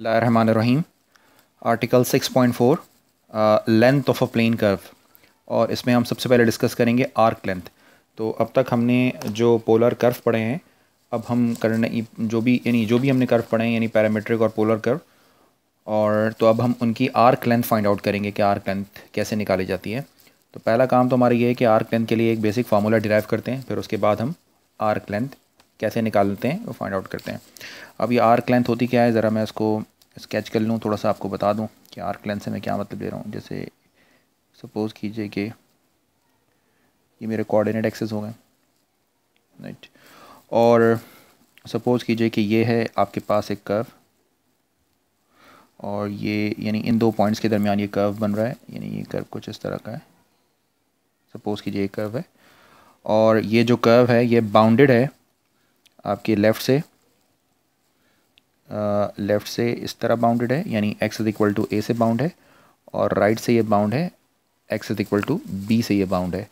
Rahim article 6.4 length of a plane curve और इसमें हम सबसे पहले डिस्कस करेंगे आर्क लेंथ तो अब तक हमने जो पोलर कर्व पढ़े हैं अब हम करने जो भी यानी जो भी हमने कर्व पढ़े हैं यानी पैरामीट्रिक और पोलर कर्व और तो अब हम उनकी आर्क लेंथ फाइंड आउट करेंगे कि आर्क लेंथ कैसे निकाली जाती है तो पहला काम तो हमारा ये है कि आर्क लेंथ के लिए एक बेसिक फार्मूला डिराइव करते हैं फिर उसके बाद हम आर्क लेंथ कैसे निकालते हैं वो फाइंड आउट करते हैं अब ये आर्क लेंथ होती क्या है ज़रा मैं इसको स्केच कर लूँ थोड़ा सा आपको बता दूँ कि आर्क लेंथ से मैं क्या मतलब ले रहा हूँ जैसे सपोज़ कीजिए कि ये मेरे कोऑर्डिनेट एक्सेस हो गए राइट और सपोज़ कीजिए कि ये है आपके पास एक कर्व और ये यानी इन दो पॉइंट्स के दरमियान ये कर्व बन रहा है यानी ये कर्व कुछ इस तरह का है सपोज़ कीजिए ये कर्व है और ये जो कर्व है ये बाउंडेड है आपके लेफ़्ट से लेफ़्ट uh, से इस तरह बाउंडेड है यानी x is equal to a से बाउंड है और राइट से ये बाउंड है x is equal to b से ये बाउंड है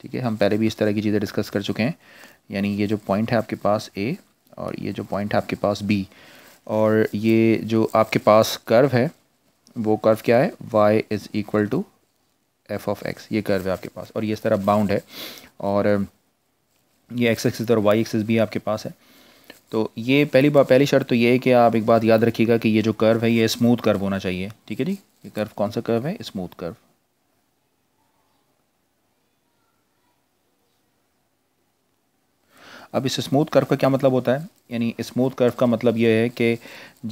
ठीक है हम पहले भी इस तरह की चीज़ें डिस्कस कर चुके हैं यानी ये जो पॉइंट है आपके पास ए और ये जो पॉइंट है आपके पास बी और ये जो आपके पास कर्व है वो कर्व क्या है y is equal to f of x ये कर्व है आपके पास और ये इस तरह बाउंड है और ये एक्स एक्सिस और वाई एक्सिस भी आपके पास है तो ये पहली बात पहली शर्त तो ये है कि आप एक बात याद रखिएगा कि ये जो कर्व है ये स्मूथ कर्व होना चाहिए ठीक है जी ये कर्व कौन सा कर्व है स्मूथ कर्व अब इस स्मूथ कर्व का क्या मतलब होता है यानी स्मूथ कर्व का मतलब यह है कि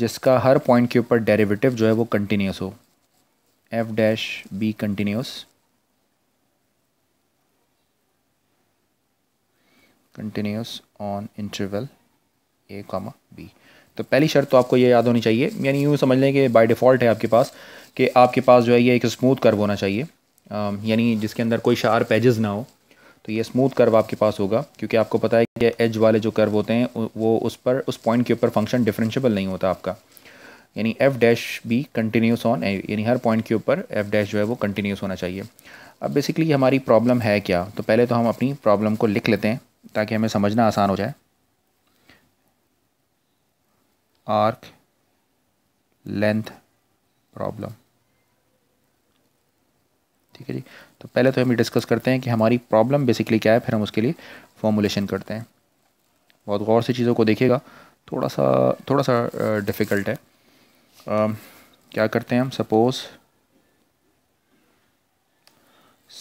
जिसका हर पॉइंट के ऊपर डेरिवेटिव जो है वो कंटिन्यूस हो एफ डैश बी continuous continuous on interval a comma b तो पहली शर्त तो आपको ये याद होनी चाहिए यानी यूँ समझ लें कि बाय डिफ़ॉल्ट है आपके पास कि आपके पास जो है ये एक स्मूथ कर्व होना चाहिए यानी जिसके अंदर कोई शार पेजेस ना हो तो ये स्मूथ कर्व आपके पास होगा क्योंकि आपको पता है कि एज वाले जो कर्व होते हैं वो उस पर उस पॉइंट के ऊपर फंक्शन डिफरेंशियबल नहीं होता आपका यानी एफ डैश भी कंटिन्यूस ऑन यानी हर पॉइंट के ऊपर एफ डैश जो है वो कंटिन्यूस होना चाहिए अब बेसिकली हमारी प्रॉब्लम है क्या तो पहले तो हम अपनी प्रॉब्लम को लिख लेते हैं ताकि हमें समझना आसान हो जाए आर्क लेंथ प्रॉब्लम ठीक है जी तो पहले तो हम ये डिस्कस करते हैं कि हमारी प्रॉब्लम बेसिकली क्या है फिर हम उसके लिए फॉर्मूलेशन करते हैं बहुत गौर से चीज़ों को देखिएगा थोड़ा सा थोड़ा सा डिफ़िकल्ट है आ, क्या करते हैं हम suppose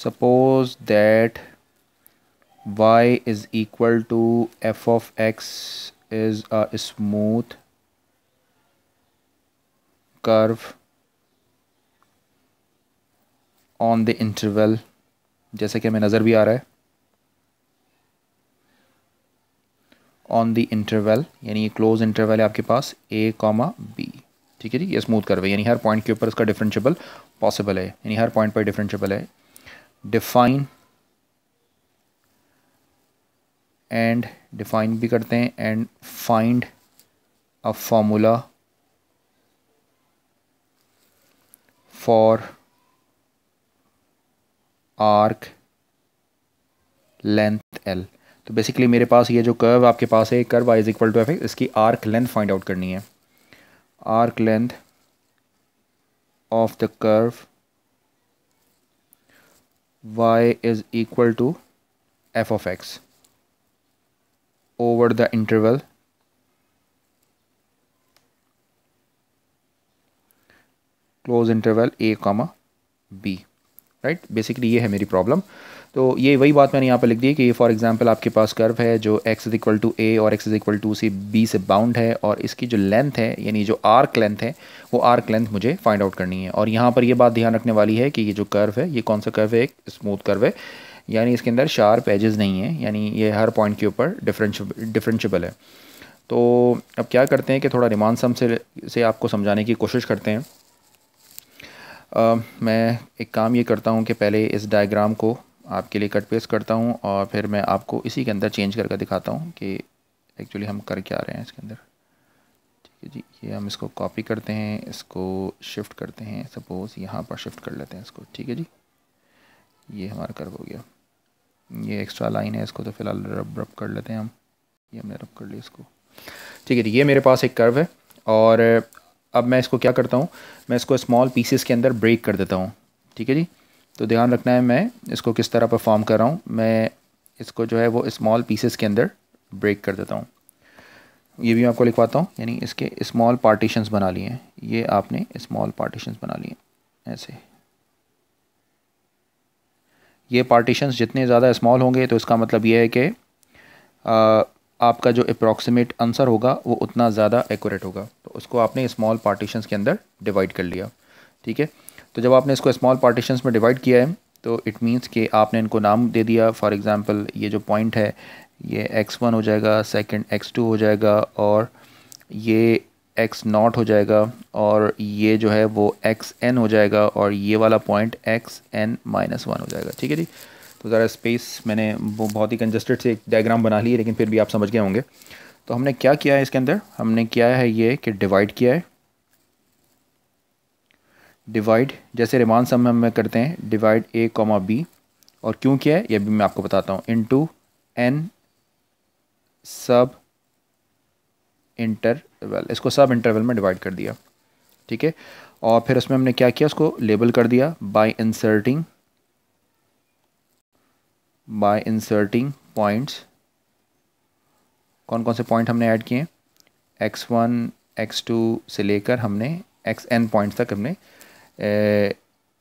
suppose that y is equal to f of x is a smooth curve on the interval जैसे कि हमें नज़र भी आ रहा है ऑन द इंटरवल यानी ये क्लोज इंटरवल है आपके पास ए कॉमा बी ठीक है जी ये स्मूथ कर्व है यानी हर पॉइंट के ऊपर इसका डिफरेंशियबल पॉसिबल है यानी हर पॉइंट पर डिफरेंशियबल है डिफाइन एंड डिफाइन भी करते हैं and find a formula for arc length l तो बेसिकली मेरे पास ये जो कर्व आपके पास है curve y is equal to f x इसकी आर्क लेंथ फाइंड आउट करनी है arc length of the curve y is equal to f of x over the interval close interval a comma b right basically ये है मेरी problem तो ये वही बात मैंने यहाँ पर लिख दी कि फॉर एग्जांपल आपके पास कर्व है जो x is equal to a और x is equal to c b से बाउंड है और इसकी जो लेंथ है यानी जो आर्क लेंथ है वो आर्क लेंथ मुझे फाइंड आउट करनी है और यहाँ पर ये बात ध्यान रखने वाली है कि ये जो कर्व है ये कौन सा कर्व है एक स्मूथ कर्व है यानी इसके अंदर शार्प एजेस नहीं है यानी ये हर पॉइंट के ऊपर डिफरेंश डिफरेंशबल है तो अब क्या करते हैं कि थोड़ा रिमान सम से से आपको समझाने की कोशिश करते हैं आ, मैं एक काम ये करता हूँ कि पहले इस डायग्राम को आपके लिए कट पेस्ट करता हूँ और फिर मैं आपको इसी के अंदर चेंज करके दिखाता हूँ कि एक्चुअली हम कर क्या रहे हैं इसके अंदर ठीक है जी ये हम इसको कॉपी करते हैं इसको शिफ्ट करते हैं सपोज़ यहाँ पर शिफ्ट कर लेते हैं इसको ठीक है जी ये हमारा कर हो गया ये एक्स्ट्रा लाइन है इसको तो फिलहाल रब रब कर लेते हैं हम ये हमने रब कर लिया इसको ठीक है ये मेरे पास एक कर्व है और अब मैं इसको क्या करता हूँ मैं इसको स्मॉल पीसेस के अंदर ब्रेक कर देता हूँ ठीक है जी तो ध्यान रखना है मैं इसको किस तरह परफॉर्म कर रहा हूँ मैं इसको जो है वो स्मॉल पीसेस के अंदर ब्रेक कर देता हूँ ये भी मैं आपको लिखवाता हूँ यानी इसके स्मॉल पार्टीशंस बना लिए हैं ये आपने स्मॉल पार्टीशंस बना लिए ऐसे ये पार्टीशंस जितने ज़्यादा स्मॉल होंगे तो इसका मतलब ये है कि आपका जो अप्रॉक्सीमेट आंसर होगा वो उतना ज़्यादा एक्यूरेट होगा तो उसको आपने स्मॉल पार्टीशंस के अंदर डिवाइड कर लिया ठीक है तो जब आपने इसको स्मॉल पार्टीशंस में डिवाइड किया है तो इट मीन्स कि आपने इनको नाम दे दिया फॉर एग्ज़ाम्पल ये जो पॉइंट है ये वन हो जाएगा एक्स टू हो जाएगा और ये एक्स नॉट हो जाएगा और ये जो है वो एक्स एन हो जाएगा और ये वाला point x n minus one हो जाएगा ठीक है जी तो ज़रा स्पेस मैंने वो बहुत ही कंजस्टेड से एक डायग्राम बना ली है लेकिन फिर भी आप समझ गए होंगे तो हमने क्या किया है इसके अंदर हमने किया है ये कि डिवाइड किया है डिवाइड जैसे रिमान सम में हम करते हैं डिवाइड ए कॉमा बी और क्यों किया है ये भी मैं आपको बताता हूँ into n subinterval इसको सब इंटरवल में डिवाइड कर दिया ठीक है और फिर उसमें हमने क्या किया उसको लेबल कर दिया by inserting by inserting points कौन कौन से पॉइंट हमने ऐड किए एक्स वन एक्स टू से लेकर हमने एक्स एन पॉइंट्स तक हमने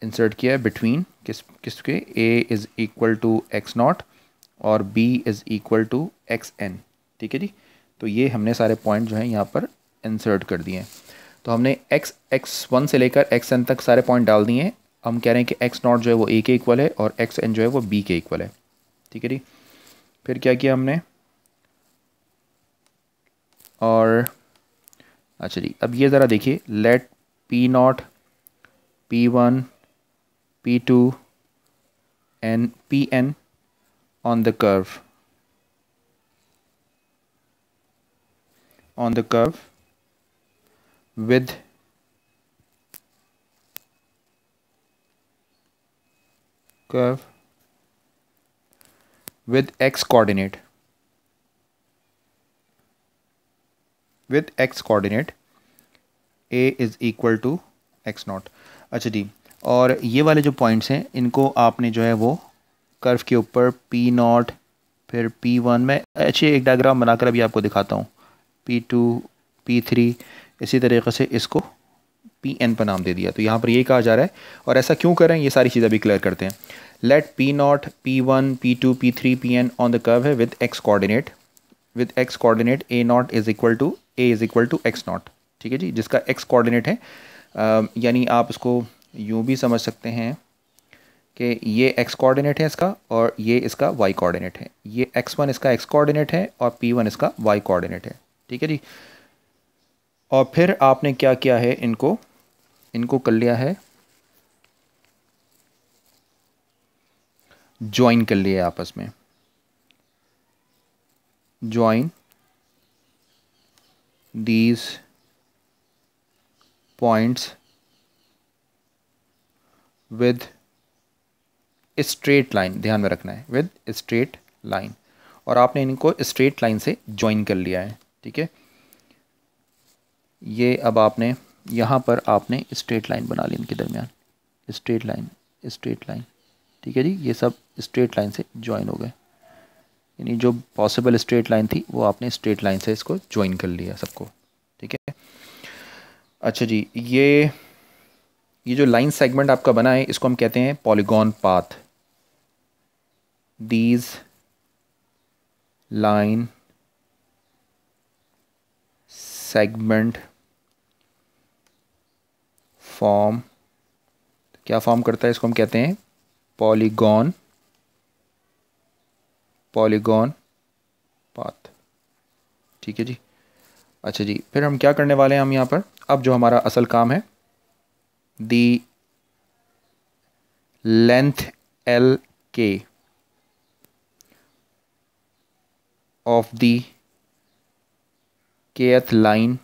इंसर्ट किया बिटवीन किस किसके a is equal to x naught और b is equal to x n ठीक है जी तो ये हमने सारे पॉइंट जो हैं यहाँ पर इंसर्ट कर दिए हैं तो हमने एक्स एक्स वन से लेकर एक्स एन तक सारे पॉइंट डाल दिए हैं हम कह रहे हैं कि एक्स नॉट जो है वो ए के इक्वल है और एक्स एन जो है वो बी के इक्वल है ठीक है जी फिर क्या किया हमने और अच्छा जी अब ये ज़रा देखिए let p naught p one p two n p n on the curve on the curve with curve with x coordinate with x coordinate a is equal to x naught अच्छा जी और ये वाले जो पॉइंट्स हैं इनको आपने जो है वो कर्व के ऊपर पी नॉट फिर पी वन में अच्छे एक डायग्राम बनाकर अभी आपको दिखाता हूँ पी टू पी थ्री इसी तरीके से इसको पी एन पर नाम दे दिया तो यहाँ पर यही कहा जा रहा है और ऐसा क्यों करें ये सारी चीज़ें भी क्लियर करते हैं let p naught p one p two p three p n on the curve है with x coordinate with x coordinate a naught is equal to a is equal to x naught ठीक है जी जिसका x coordinate है यानी आप इसको यूँ भी समझ सकते हैं कि ये एक्स कोऑर्डिनेट है इसका और ये इसका वाई कोऑर्डिनेट है ये एक्स वन इसका एक्स कोऑर्डिनेट है और पी वन इसका वाई कोऑर्डिनेट है ठीक है जी और फिर आपने क्या किया है इनको इनको कर लिया है ज्वाइन कर लिया आपस में join these points with straight line ध्यान में रखना है विद स्ट्रेट लाइन और आपने इनको स्ट्रेट लाइन से ज्वाइन कर लिया है ठीक है ये अब आपने यहाँ पर आपने स्ट्रेट लाइन बना ली इनके दरमियान स्ट्रेट लाइन स्ट्रेट लाइन ठीक है जी ये सब स्ट्रेट लाइन से ज्वाइन हो गए यानी जो पॉसिबल स्ट्रेट लाइन थी वो आपने स्ट्रेट लाइन से इसको ज्वाइन कर लिया सबको ठीक है अच्छा जी ये ये जो लाइन सेगमेंट आपका बना है इसको हम कहते हैं polygon path these line segment form क्या फॉर्म करता है इसको हम कहते हैं पॉलीगॉन पॉलीगॉन पाथ ठीक है जी अच्छा जी फिर हम क्या करने वाले हैं हम यहाँ पर अब जो हमारा असल काम है the length l k of the kth line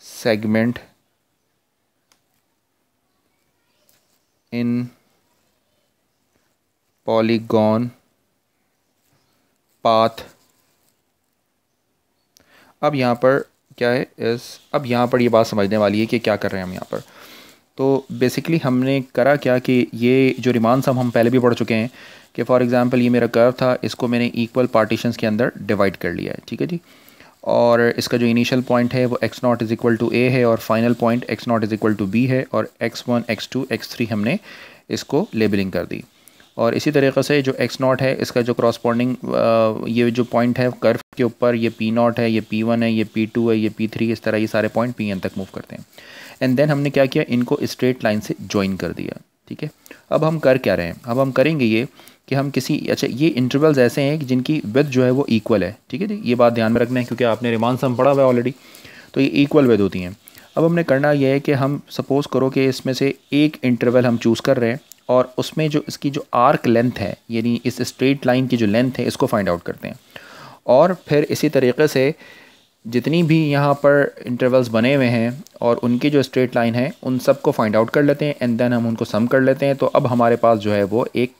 segment in polygon path अब यहाँ पर क्या है इस अब यहाँ पर ये बात समझने वाली है कि क्या कर रहे हैं हम यहाँ पर तो बेसिकली हमने करा क्या कि ये जो रिमांस हम हम पहले भी पढ़ चुके हैं कि फॉर एग्ज़ाम्पल ये मेरा कर्व था इसको मैंने इक्वल पार्टीशंस के अंदर डिवाइड कर लिया है ठीक है जी और इसका जो इनिशियल पॉइंट है वो x naught is equal to a है और final point x naught is equal to b है और x one x two x three हमने इसको लेबलिंग कर दी और इसी तरीके से जो एक्स नॉट है इसका जो क्रॉसपॉन्डिंग ये जो पॉइंट है कर्व के ऊपर ये पी नॉट है ये पी वन है ये पी टू है ये पी थ्री इस तरह ये सारे पॉइंट पी एन तक मूव करते हैं एंड देन हमने क्या किया इनको स्ट्रेट लाइन से ज्वाइन कर दिया ठीक है अब हम कर क्या रहे हैं अब हम करेंगे ये कि हम किसी अच्छा ये इंटरवल्स ऐसे हैं कि जिनकी विद जो है वो इक्वल है ठीक है जी ये बात ध्यान में रखना है क्योंकि आपने रिमान सम पढ़ा हुआ है ऑलरेडी तो ये इक्वल विद होती हैं अब हमने करना यह है कि हम सपोज़ करो कि इसमें से एक इंटरवल हम चूज़ कर रहे हैं और उसमें जो इसकी जो आर्क लेंथ है यानी इस स्ट्रेट लाइन की जो लेंथ है इसको फाइंड आउट करते हैं और फिर इसी तरीके से जितनी भी यहाँ पर इंटरवल्स बने हुए हैं और उनकी जो स्ट्रेट लाइन है उन सबको फाइंड आउट कर लेते हैं एंड देन हम उनको सम कर लेते हैं तो अब हमारे पास जो है वो एक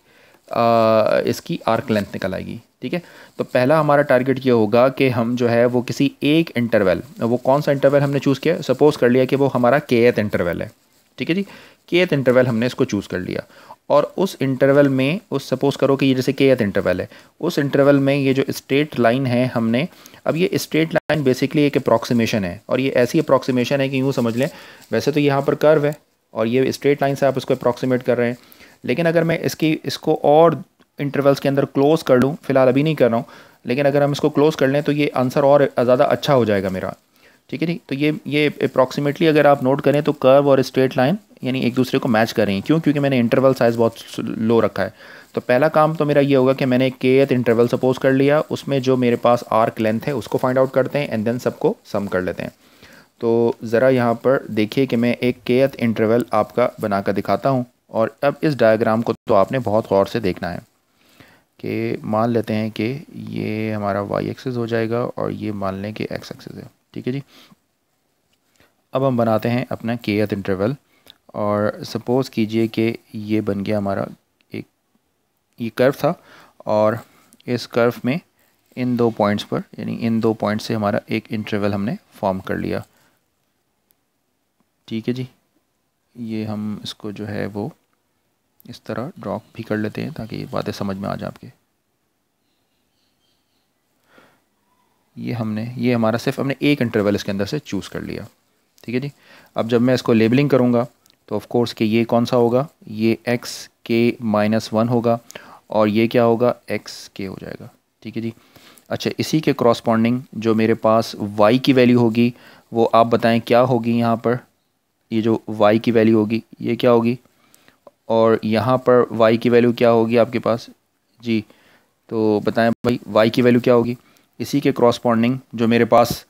इसकी आर्क लेंथ निकल आएगी ठीक है तो पहला हमारा टारगेट ये होगा कि हम जो है वो किसी एक इंटरवल वो कौन सा इंटरवल हमने चूज़ किया सपोज़ कर लिया कि वो हमारा केथ इंटरवल है ठीक है जी केथ इंटरवल हमने इसको चूज़ कर लिया और उस इंटरवल में उस सपोज़ करो कि ये जैसे केथ इंटरवल है उस इंटरवल में ये जो स्ट्रेट लाइन है हमने अब ये स्ट्रेट लाइन बेसिकली एक अप्रॉक्सीमेशन है और ये ऐसी अप्रॉक्सीमेशन है कि यूँ समझ लें वैसे तो यहाँ पर कर्व है और ये स्ट्रेट लाइन से आप इसको अप्रॉक्सीमेट कर रहे हैं लेकिन अगर मैं इसकी इसको और इंटरवल्स के अंदर क्लोज़ कर लूँ फ़िलहाल अभी नहीं कर रहा हूँ लेकिन अगर हम इसको क्लोज़ कर लें तो ये आंसर और ज़्यादा अच्छा हो जाएगा मेरा ठीक है जी तो ये ये अप्रॉक्सीमेटली अगर आप नोट करें तो कर्व और स्ट्रेट लाइन यानी एक दूसरे को मैच कर रही हैं क्यों क्योंकि मैंने इंटरवल साइज़ बहुत लो रखा है तो पहला काम तो मेरा ये होगा कि मैंने एथ इंटरवल सपोज कर लिया उसमें जो मेरे पास आर्क लेंथ है उसको फाइंड आउट करते हैं एंड देन सबको सम कर लेते हैं तो ज़रा यहाँ पर देखिए कि मैं एक एथ इंटरवल आपका बना दिखाता हूँ और अब इस डायग्राम को तो आपने बहुत गौर से देखना है कि मान लेते हैं कि ये हमारा वाई एक्सेस हो जाएगा और ये मान लें कि एक्स एक्सेस है ठीक है जी अब हम बनाते हैं अपना के एथ इंटरवल और सपोज़ कीजिए कि ये बन गया हमारा एक ये कर्व था और इस कर्व में इन दो पॉइंट्स पर यानी इन दो पॉइंट्स से हमारा एक इंटरवल हमने फॉर्म कर लिया ठीक है जी ये हम इसको जो है वो इस तरह ड्रॉप भी कर लेते हैं ताकि बातें समझ में आ जाए आपके ये हमने ये हमारा सिर्फ हमने एक इंटरवल इसके अंदर से चूज़ कर लिया ठीक है जी अब जब मैं इसको लेबलिंग करूँगा तो ऑफ़ कोर्स कि ये कौन सा होगा ये एक्स के माइनस वन होगा और ये क्या होगा एक्स के हो जाएगा ठीक है जी अच्छा इसी के क्रॉसपॉन्डिंग जो मेरे पास वाई की वैल्यू होगी वो आप बताएं क्या होगी यहाँ पर ये जो वाई की वैल्यू होगी ये क्या होगी और यहाँ पर वाई की वैल्यू क्या होगी आपके पास जी तो बताएं भाई वाई की वैल्यू क्या होगी इसी के क्रॉसपॉन्डिंग जो मेरे पास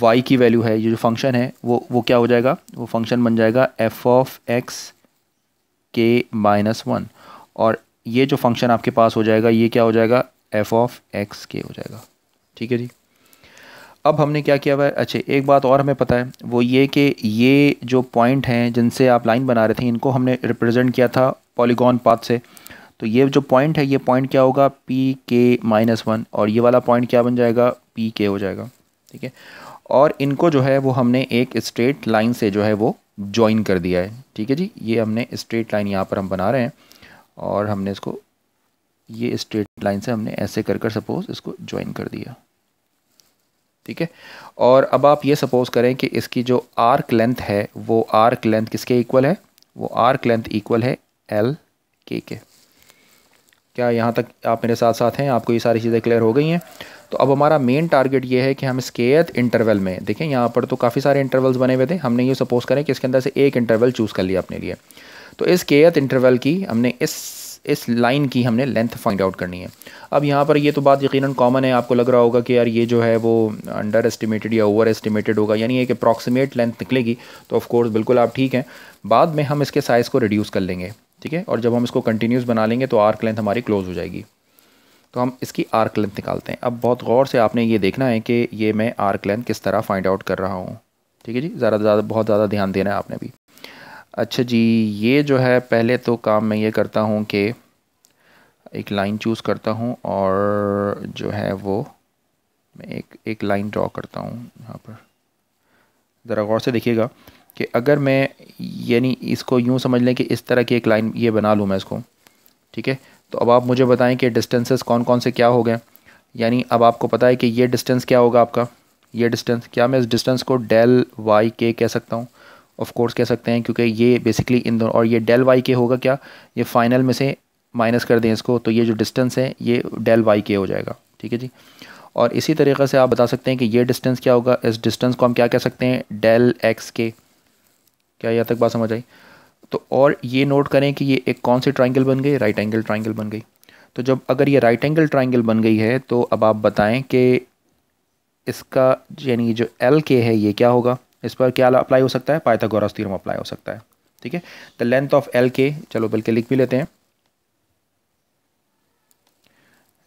वाई की वैल्यू है ये जो फंक्शन है वो वो क्या हो जाएगा वो फंक्शन बन जाएगा f of x k minus one और ये जो फंक्शन आपके पास हो जाएगा ये क्या हो जाएगा एफ ऑफ एक्स के हो जाएगा ठीक है जी अब हमने क्या किया हुआ है अच्छा एक बात और हमें पता है वो ये कि ये जो पॉइंट हैं जिनसे आप लाइन बना रहे थे इनको हमने रिप्रेजेंट किया था पॉलीगॉन पाथ से तो ये जो पॉइंट है ये पॉइंट क्या होगा पी के माइनस वन और ये वाला पॉइंट क्या बन जाएगा पी के हो जाएगा ठीक है और इनको जो है वो हमने एक स्ट्रेट लाइन से जो है वो ज्वाइन कर दिया है ठीक है जी ये हमने स्ट्रेट लाइन यहाँ पर हम बना रहे हैं और हमने इसको ये स्ट्रेट लाइन से हमने ऐसे कर कर सपोज़ इसको ज्वाइन कर दिया ठीक है और अब आप ये सपोज़ करें कि इसकी जो आर्क लेंथ है वो आर्क लेंथ किसके इक्वल है वो आर्क लेंथ इक्वल है एल के के क्या यहाँ तक आप मेरे साथ साथ हैं आपको ये सारी चीज़ें क्लियर हो गई हैं तो अब हमारा मेन टारगेट ये है कि हम स्केथ इंटरवल में देखें यहाँ पर तो काफ़ी सारे इंटरवल्स बने हुए थे हमने ये सपोज़ करें कि इसके अंदर से एक इंटरवल चूज़ कर लिया अपने लिए तो इस केयत इंटरवल की हमने इस इस लाइन की हमने लेंथ फाइंड आउट करनी है अब यहाँ पर ये तो बात यकीनन कॉमन है आपको लग रहा होगा कि यार ये जो है वो अंडर एस्टिमेटेड या ओवर एस्टिमेटेड होगा यानी एक अप्रॉक्सीमेट लेंथ निकलेगी तो ऑफकोर्स बिल्कुल आप ठीक हैं बाद में हम इसके साइज़ को रिड्यूस कर लेंगे ठीक है और जब हम इसको कंटिन्यूस बना लेंगे तो आर्क लेंथ हमारी क्लोज़ हो जाएगी तो हम इसकी आर्क लेंथ निकालते हैं अब बहुत गौर से आपने ये देखना है कि ये मैं आर्क लेंथ किस तरह फाइंड आउट कर रहा हूँ ठीक है जी ज़्यादा ज़्यादा बहुत ज़्यादा ध्यान देना है आपने भी अच्छा जी ये जो है पहले तो काम मैं ये करता हूँ कि एक लाइन चूज़ करता हूँ और जो है वो मैं एक एक लाइन ड्रॉ करता हूँ यहाँ पर ज़रा गौर से देखिएगा कि अगर मैं यानी इसको यूँ समझ लें कि इस तरह की एक लाइन ये बना लूँ मैं इसको ठीक है तो अब आप मुझे बताएं कि डिस्टेंसेस कौन कौन से क्या हो गए यानी अब आपको पता है कि ये डिस्टेंस क्या होगा आपका ये डिस्टेंस क्या मैं इस डिस्टेंस को डेल वाई के कह सकता हूँ ऑफ कोर्स कह सकते हैं क्योंकि ये बेसिकली इन दोनों और ये डेल वाई के होगा क्या ये फाइनल में से माइनस कर दें इसको तो ये जो डिस्टेंस है ये डेल वाई के हो जाएगा ठीक है जी और इसी तरीके से आप बता सकते हैं कि ये डिस्टेंस क्या होगा इस डिस्टेंस को हम क्या कह सकते हैं डेल एक्स के क्या यहाँ तक बात समझ आई तो और ये नोट करें कि ये एक कौन सी ट्राइंगल बन गई राइट एंगल ट्राइंगल बन गई तो जब अगर ये राइट एंगल ट्राइंगल बन गई है तो अब आप बताएं कि इसका यानी जो एल के है ये क्या होगा इस पर क्या अप्लाई हो सकता है पाइथागोरस थ्योरम अप्लाई हो सकता है ठीक है द लेंथ ऑफ एल के चलो बल्कि लिख भी लेते हैं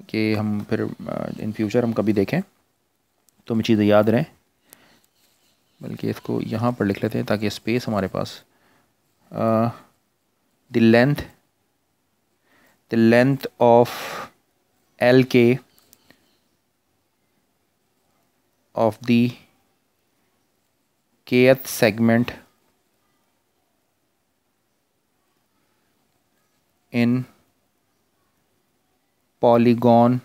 कि हम फिर इन फ्यूचर हम कभी देखें तो हमें चीज़ें याद रहें बल्कि इसको यहाँ पर लिख लेते हैं ताकि स्पेस हमारे पास the length the length of l k of the kth segment in polygon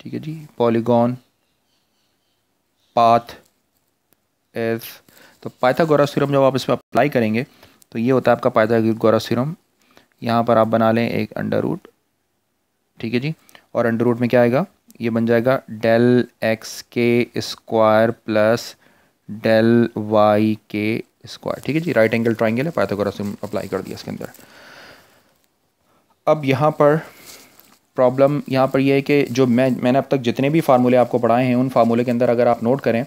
ठीक है जी पॉलीगॉन पाथ एज तो पाइथागोरस थ्योरम जब आप इसमें अप्लाई करेंगे तो ये होता है आपका पाइथागोरस थ्योरम यहाँ पर आप बना लें एक अंडर रूट ठीक है जी और अंडर रूट में क्या आएगा ये बन जाएगा del x k square plus del y k square ठीक है जी राइट एंगल ट्राइंगल है पाइथागोरस अप्लाई कर दिया इसके अंदर अब यहाँ पर प्रॉब्लम यहाँ पर यह है कि जो मैं मैंने अब तक जितने भी फार्मूले आपको पढ़ाए हैं उन फार्मूले के अंदर अगर आप नोट करें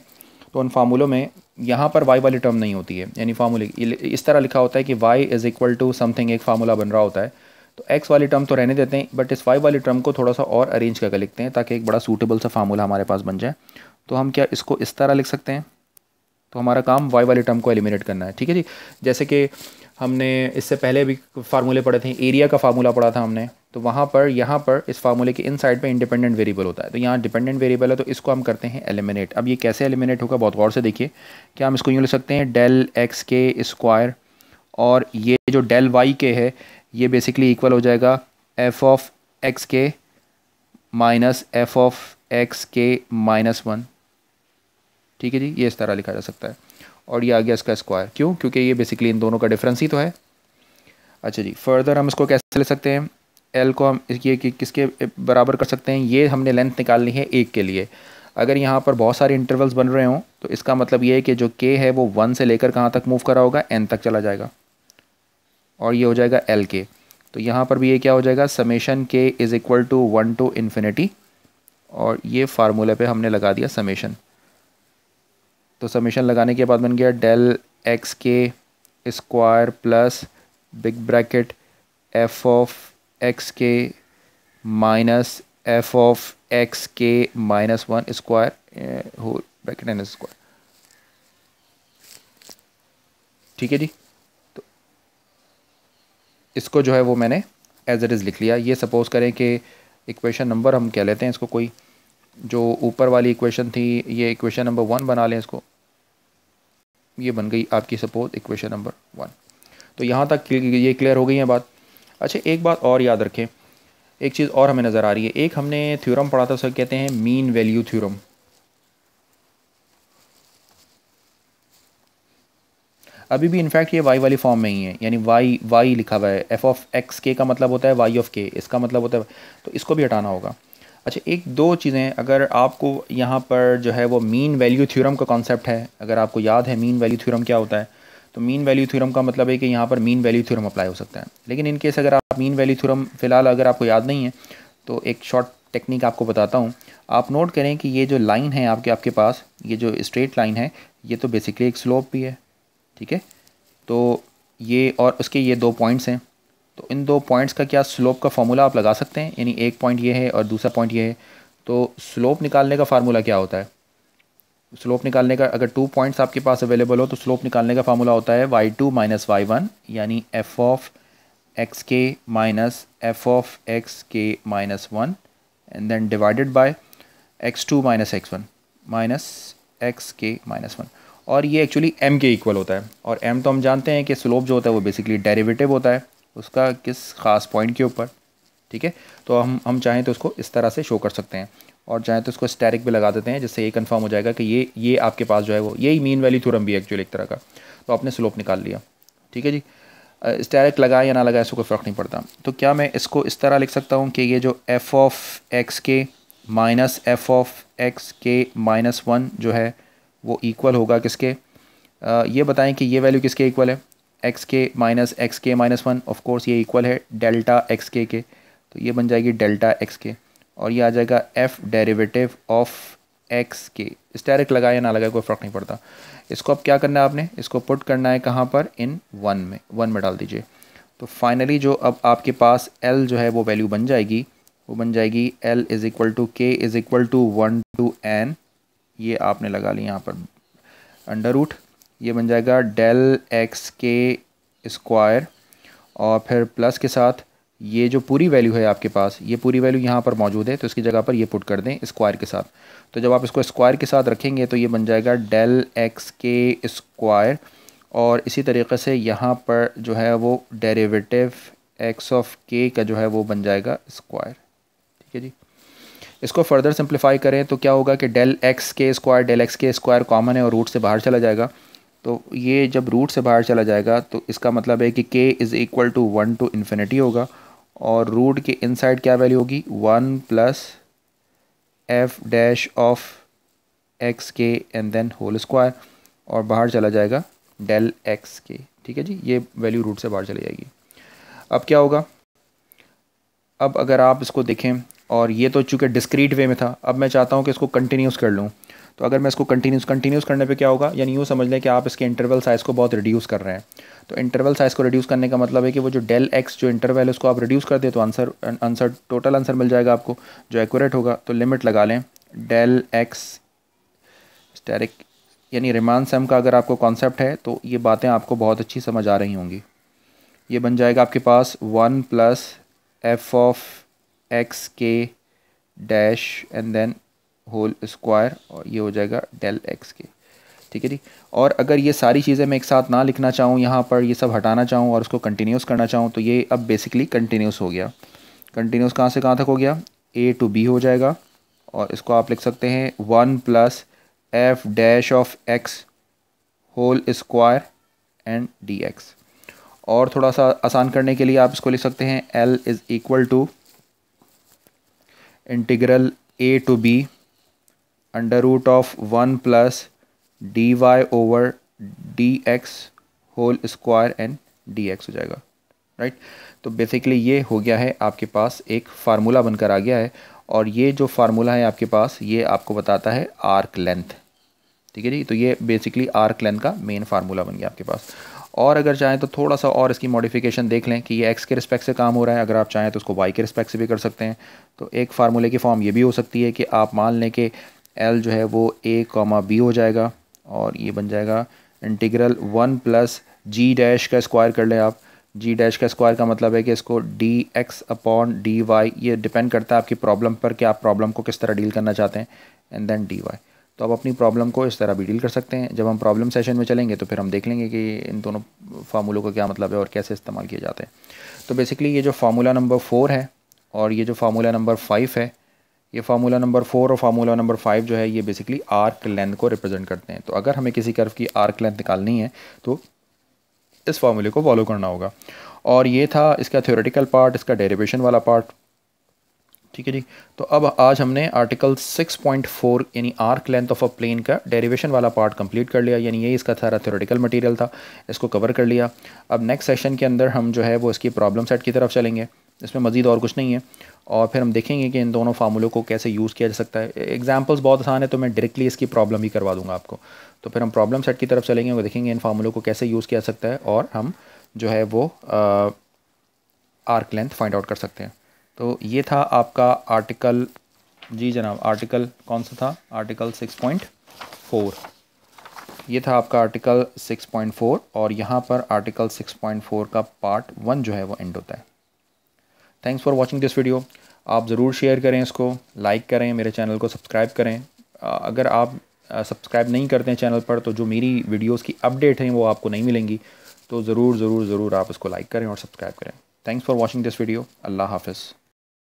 तो उन फार्मूलों में यहाँ पर वाई वाली टर्म नहीं होती है यानी फार्मूले इस तरह लिखा होता है कि y is equal to something एक फार्मूला बन रहा होता है तो एक्स वाली टर्म तो रहने देते हैं बट इस वाई वाली टर्म को थोड़ा सा और अरेंज करके लिखते हैं ताकि एक बड़ा सूटेबल सा फार्मूला हमारे पास बन जाए तो हम क्या इसको इस तरह लिख सकते हैं तो हमारा काम वाई वाले टर्म को एलिमिनेट करना है ठीक है जी जैसे कि हमने इससे पहले भी फार्मूले पढ़े थे एरिया का फार्मूला पढ़ा था हमने तो वहाँ पर यहाँ पर इस फार्मूले के इन साइड पर इंडिपेंडेंट वेरिएबल होता है तो यहाँ डिपेंडेंट वेरिएबल है तो इसको हम करते हैं एलिमिनेट अब ये कैसे एलिमिनेट होगा बहुत गौर से देखिए क्या हम इसको यूँ ले सकते हैं डेल एक्स के स्क्वायर और ये जो डेल वाई के है ये बेसिकली इक्वल हो जाएगा f of x k minus f of x k minus one ठीक है जी ये इस तरह लिखा जा सकता है और ये आ गया इसका स्क्वायर क्यों क्योंकि ये बेसिकली इन दोनों का डिफरेंस ही तो है अच्छा जी फर्दर हम इसको कैसे ले सकते हैं एल को हम ये कि, किसके बराबर कर सकते हैं ये हमने लेंथ निकालनी है एक के लिए अगर यहाँ पर बहुत सारे इंटरवल्स बन रहे हों तो इसका मतलब ये है कि जो के है वो वन से लेकर कहाँ तक मूव करा होगा एन तक चला जाएगा और ये हो जाएगा एल के तो यहाँ पर भी ये क्या हो जाएगा summation k is equal to one to infinity और ये फार्मूले पे हमने लगा दिया समेशन तो समीशन लगाने के बाद बन गया del x k square plus big bracket f of x k minus f of x k minus one square whole bracket n square ठीक है जी तो इसको जो है वो मैंने एज इट इज़ लिख लिया ये सपोज़ करें कि इक्वेशन नंबर हम कह लेते हैं इसको कोई जो ऊपर वाली इक्वेशन थी ये इक्वेशन नंबर वन बना लें इसको ये बन गई आपकी सपोज इक्वेशन नंबर वन तो यहाँ तक ये क्लियर हो गई है बात अच्छा एक बात और याद रखें एक चीज़ और हमें नज़र आ रही है एक हमने थ्योरम पढ़ा था उसे कहते हैं मीन वैल्यू थ्योरम अभी भी इनफैक्ट ये वाई वाली फॉर्म में ही है यानी वाई वाई लिखा हुआ है एफ ऑफ एक्स के का मतलब होता है वाई ऑफ के इसका मतलब होता है तो इसको भी हटाना होगा अच्छा एक दो चीज़ें अगर आपको यहाँ पर जो है वो मीन वैल्यू थ्योरम का कॉन्सेप्ट है अगर आपको याद है मीन वैल्यू थ्योरम क्या होता है तो मीन वैल्यू थ्योरम का मतलब है कि यहाँ पर मीन वैल्यू थ्योरम अप्लाई हो सकता है लेकिन इन केस अगर आप मीन वैल्यू थ्योरम फ़िलहाल अगर आपको याद नहीं है तो एक शॉर्ट टेक्निक आपको बताता हूँ आप नोट करें कि ये जो लाइन है आपके आपके पास ये जो स्ट्रेट लाइन है ये तो बेसिकली एक स्लोप भी है ठीक है तो ये और उसके ये दो पॉइंट्स हैं तो इन दो पॉइंट्स का क्या स्लोप का फार्मूला आप लगा सकते हैं यानी एक पॉइंट ये है और दूसरा पॉइंट ये है तो स्लोप निकालने का फार्मूला क्या होता है स्लोप निकालने का अगर टू पॉइंट्स आपके पास अवेलेबल हो तो स्लोप निकालने का फार्मूला होता है y two minus y one यानी f of x k minus f of x k minus one and then divided by x two minus x one minus x k minus one और ये actually M के equal होता है और M तो हम जानते हैं कि स्लोप जो होता है वो बेसिकली डेरिवेटिव होता है उसका किस ख़ास पॉइंट के ऊपर ठीक है तो हम हम चाहें तो उसको इस तरह से शो कर सकते हैं और चाहें तो उसको स्टैरिक भी लगा देते हैं जिससे ये कन्फर्म हो जाएगा कि ये ये आपके पास जो है वो यही मीन वैली थ्योरम भी है एक्चुअली एक तरह का तो आपने स्लोप निकाल लिया ठीक है जी स्टैरिक लगाए या ना लगाए इसको कोई फ़र्क नहीं पड़ता तो क्या मैं इसको इस तरह लिख सकता हूँ कि ये जो f of x k minus f of x k minus one जो है वो इक्वल होगा किसके आ, ये बताएं कि ये वैल्यू किसके इक्वल है x k minus x k minus one of course ये इक्वल है डेल्टा एक्स के के तो ये बन जाएगी डेल्टा एक्स के और ये आ जाएगा एफ डेरिवेटिव ऑफ एक्स के इस डायरेक्ट लगाए या ना लगाए कोई फ़र्क नहीं पड़ता इसको अब क्या करना है आपने इसको पुट करना है कहाँ पर इन वन में वन में डाल दीजिए तो फाइनली जो अब आपके पास एल जो है वो वैल्यू बन जाएगी वो बन जाएगी l is equal to k is equal to one to n ये आपने लगा ली यहाँ पर अंडर रूट ये बन जाएगा डेल एक्स के स्क्वायर और फिर प्लस के साथ ये जो पूरी वैल्यू है आपके पास ये पूरी वैल्यू यहाँ पर मौजूद है तो इसकी जगह पर ये पुट कर दें स्क्वायर के साथ तो जब आप इसको स्क्वायर के साथ रखेंगे तो ये बन जाएगा डेल एक्स के स्क्वायर और इसी तरीके से यहाँ पर जो है वो डेरिवेटिव एक्स ऑफ के का जो है वो बन जाएगा स्क्वायर ठीक है जी इसको फर्दर सिंप्लीफाई करें तो क्या होगा कि del x k square del x k square common है और रूट से बाहर चला जाएगा तो ये जब रूट से बाहर चला जाएगा तो इसका मतलब है कि k is equal to one to infinity होगा और रूट के इनसाइड क्या वैल्यू होगी one plus f dash of x k and then whole square और बाहर चला जाएगा डेल एक्स के ठीक है जी ये वैल्यू रूट से बाहर चली जाएगी अब क्या होगा अब अगर आप इसको देखें और ये तो चूँकि डिस्क्रीट वे में था अब मैं चाहता हूँ कि इसको कंटिन्यूस कर लूँ तो अगर मैं इसको कंटिन्यूस कंटिन्यूस करने पे क्या होगा यानी यूँ समझ लें कि आप इसके इंटरवल साइज़ को बहुत रिड्यूस कर रहे हैं तो इंटरवल साइज़ को रिड्यूस करने का मतलब है कि वो जो डेल एक्स जो इंटरवल है उसको आप रिड्यूस कर दें तो आंसर आंसर टोटल आंसर मिल जाएगा आपको जो एक्यूरेट होगा तो लिमिट लगा लें डेल एक्स स्टेरिक यानी रिमान सम का अगर आपको कॉन्सेप्ट है तो ये बातें आपको बहुत अच्छी समझ आ रही होंगी ये बन जाएगा आपके पास one plus f of x k dash and then whole square और ये हो जाएगा डेल एक्स के ठीक है जी और अगर ये सारी चीज़ें मैं एक साथ ना लिखना चाहूँ यहाँ पर ये सब हटाना चाहूँ और उसको कंटिन्यूस करना चाहूँ तो ये अब बेसिकली कंटिन्यूस हो गया कंटिन्यूस कहाँ से कहाँ तक हो गया ए टू बी हो जाएगा और इसको आप लिख सकते हैं one plus f dash of x whole square and d x और थोड़ा सा आसान करने के लिए आप इसको लिख सकते हैं l is equal to integral a to b under root of one plus d y over d x whole square and d x हो जाएगा राइट तो बेसिकली ये हो गया है आपके पास एक फार्मूला बनकर आ गया है और ये जो फार्मूला है आपके पास ये आपको बताता है आर्क लेंथ ठीक है जी तो ये बेसिकली आर्क लेंथ का मेन फार्मूला बन गया आपके पास और अगर चाहें तो थोड़ा सा और इसकी मॉडिफिकेशन देख लें कि ये एक्स के रिस्पेक्ट से काम हो रहा है अगर आप चाहें तो उसको वाई के रिस्पेक्ट से भी कर सकते हैं तो एक फार्मूले की फॉर्म ये भी हो सकती है कि आप मान लें कि एल जो है वो ए कॉमा बी हो जाएगा और ये बन जाएगा integral one plus g dash का स्क्वायर कर लें आप जी डैश का स्क्वायर का मतलब है कि इसको d x upon d y ये डिपेंड करता है आपकी प्रॉब्लम पर कि आप प्रॉब्लम को किस तरह डील करना चाहते हैं एंड देन डी वाई तो आप अपनी प्रॉब्लम को इस तरह भी डील कर सकते हैं जब हम प्रॉब्लम सेशन में चलेंगे तो फिर हम देख लेंगे कि इन दोनों फार्मूलों का क्या मतलब है और कैसे इस्तेमाल किए जाते हैं तो बेसिकली ये जो फार्मूला नंबर फोर है और ये जो फार्मूला नंबर फाइव है ये फार्मूला नंबर फोर और फार्मूला नंबर फाइव जो है ये बेसिकली आर्क लेंथ को रिप्रेजेंट करते हैं तो अगर हमें किसी कर्व की आर्क लेंथ निकालनी है तो इस फार्मूले को फॉलो करना होगा और ये था इसका थ्योरेटिकल पार्ट इसका डेरिवेशन वाला पार्ट ठीक है जी तो अब आज हमने आर्टिकल 6.4 यानी arc length of a plane का डेरिवेशन वाला पार्ट कंप्लीट कर लिया यानी ये इसका सारा थ्योरेटिकल मटेरियल था इसको कवर कर लिया अब नेक्स्ट सेशन के अंदर हम जो है वो इसकी प्रॉब्लम सेट की तरफ चलेंगे इसमें मज़ीद और कुछ नहीं है और फिर हम देखेंगे कि इन दोनों फार्मूलों को कैसे यूज़ किया जा सकता है एग्जाम्पल्स बहुत आसान है तो मैं डायरेक्टली इसकी प्रॉब्लम ही करवा दूंगा आपको तो फिर हम प्रॉब्लम सेट की तरफ चलेंगे और देखेंगे इन फार्मूलों को कैसे यूज़ किया जा सकता है और हम जो है वो आर्क लेंथ फाइंड आउट कर सकते हैं तो ये था आपका आर्टिकल जी जनाब आर्टिकल कौन सा था आर्टिकल सिक्स पॉइंट फोर ये था आपका आर्टिकल सिक्स पॉइंट फोर और यहाँ पर आर्टिकल सिक्स पॉइंट फोर का पार्ट वन जो है वो एंड होता है thanks for watching this video आप ज़रूर शेयर करें इसको लाइक करें मेरे चैनल को सब्सक्राइब करें अगर आप सब्सक्राइब नहीं करते हैं चैनल पर तो जो मेरी वीडियोस की अपडेट हैं वो आपको नहीं मिलेंगी तो ज़रूर ज़रूर ज़रूर आप इसको लाइक करें और सब्सक्राइब करें thanks for watching this video अल्लाह हाफिज़